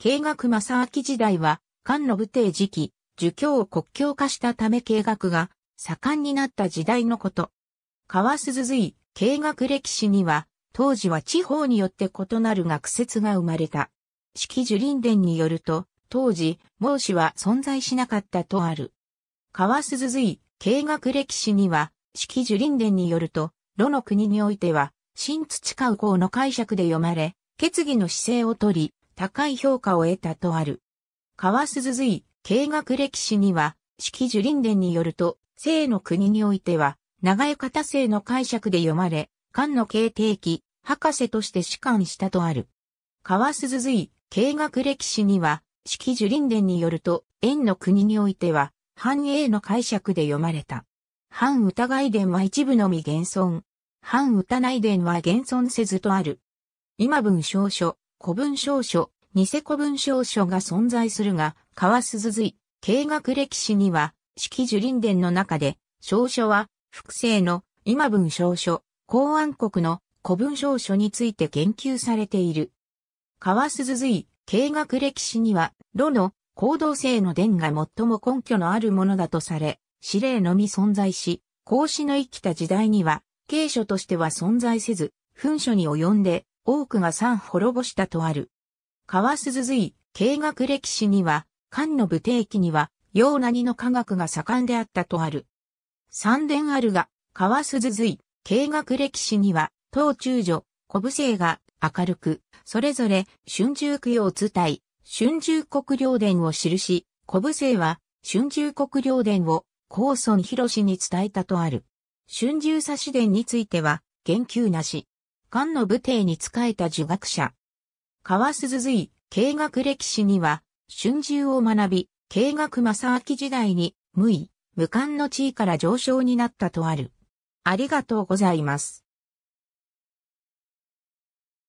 慶学正明時代は、漢の武帝時期、儒教を国教化したため慶学が盛んになった時代のこと。川鈴髄、慶学歴史には、当時は地方によって異なる学説が生まれた。式樹林伝によると、当時、孟子は存在しなかったとある。川鈴髄、慶学歴史には、式樹林伝によると、炉の国においては、新土川下の解釈で読まれ、決議の姿勢をとり、高い評価を得たとある。川鈴髄、経学歴史には、式樹林伝によると、生の国においては、長江方生の解釈で読まれ、漢の形定期、博士として士官したとある。川鈴髄、経学歴史には、式樹林伝によると、円の国においては、反英の解釈で読まれた。反疑い伝は一部のみ現存。反疑い伝は現存せずとある。今文章書、古文章書、ニセ古文書書が存在するが、川鈴髄、経学歴史には、式樹林伝の中で、小書は、複製の今文章書、公安国の古文章書について言及されている。川鈴髄、経学歴史には、炉の行動性の伝が最も根拠のあるものだとされ、指令のみ存在し、孔子の生きた時代には、経書としては存在せず、文書に及んで、多くが三滅ぼしたとある。川鈴髄、経学歴史には、漢の武帝期には、洋何の科学が盛んであったとある。三伝あるが、川鈴髄、経学歴史には、当中女、古武生が明るく、それぞれ春秋供養伝い、春秋国領伝を記し、古武生は春秋国領伝を高広氏に伝えたとある。春秋差伝については、言及なし。漢の武帝に仕えた儒学者、川鈴髄、経学歴史には、春秋を学び、経学正明時代に、無為、無冠の地位から上昇になったとある。ありがとうございます。